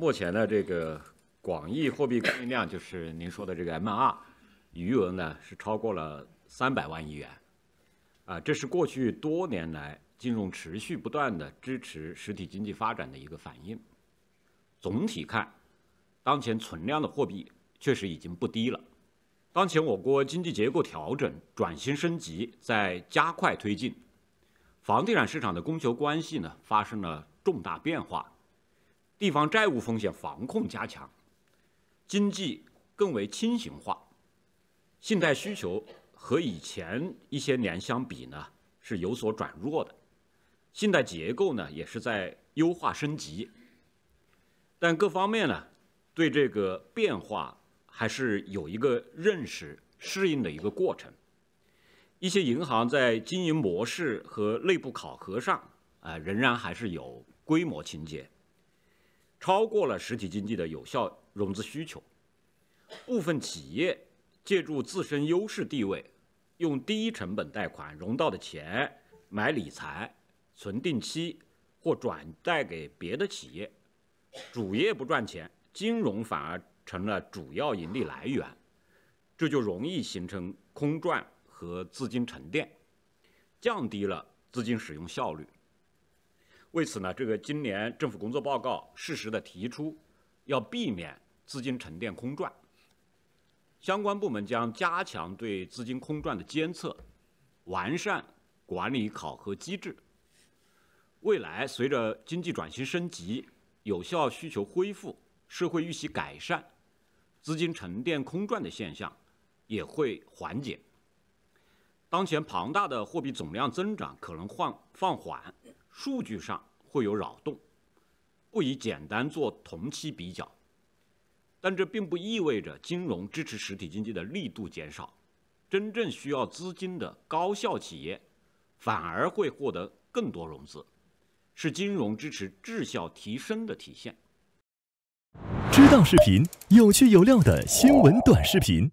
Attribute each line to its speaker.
Speaker 1: 目前的这个广义货币供应量，就是您说的这个 M2 余额呢，是超过了三百万亿元，啊，这是过去多年来金融持续不断的支持实体经济发展的一个反应。总体看，当前存量的货币确实已经不低了。当前我国经济结构调整、转型升级在加快推进，房地产市场的供求关系呢发生了重大变化。地方债务风险防控加强，经济更为轻型化，信贷需求和以前一些年相比呢是有所转弱的，信贷结构呢也是在优化升级。但各方面呢对这个变化还是有一个认识适应的一个过程，一些银行在经营模式和内部考核上啊仍然还是有规模情节。超过了实体经济的有效融资需求，部分企业借助自身优势地位，用低成本贷款融到的钱买理财、存定期或转贷给别的企业，主业不赚钱，金融反而成了主要盈利来源，这就容易形成空转和资金沉淀，降低了资金使用效率。为此呢，这个今年政府工作报告适时的提出，要避免资金沉淀空转。相关部门将加强对资金空转的监测，完善管理考核机制。未来随着经济转型升级、有效需求恢复、社会预期改善，资金沉淀空转的现象也会缓解。当前庞大的货币总量增长可能放放缓，数据上会有扰动，不宜简单做同期比较。但这并不意味着金融支持实体经济的力度减少，真正需要资金的高效企业反而会获得更多融资，是金融支持质效提升的体现。知道视频，有趣有料的新闻短视频。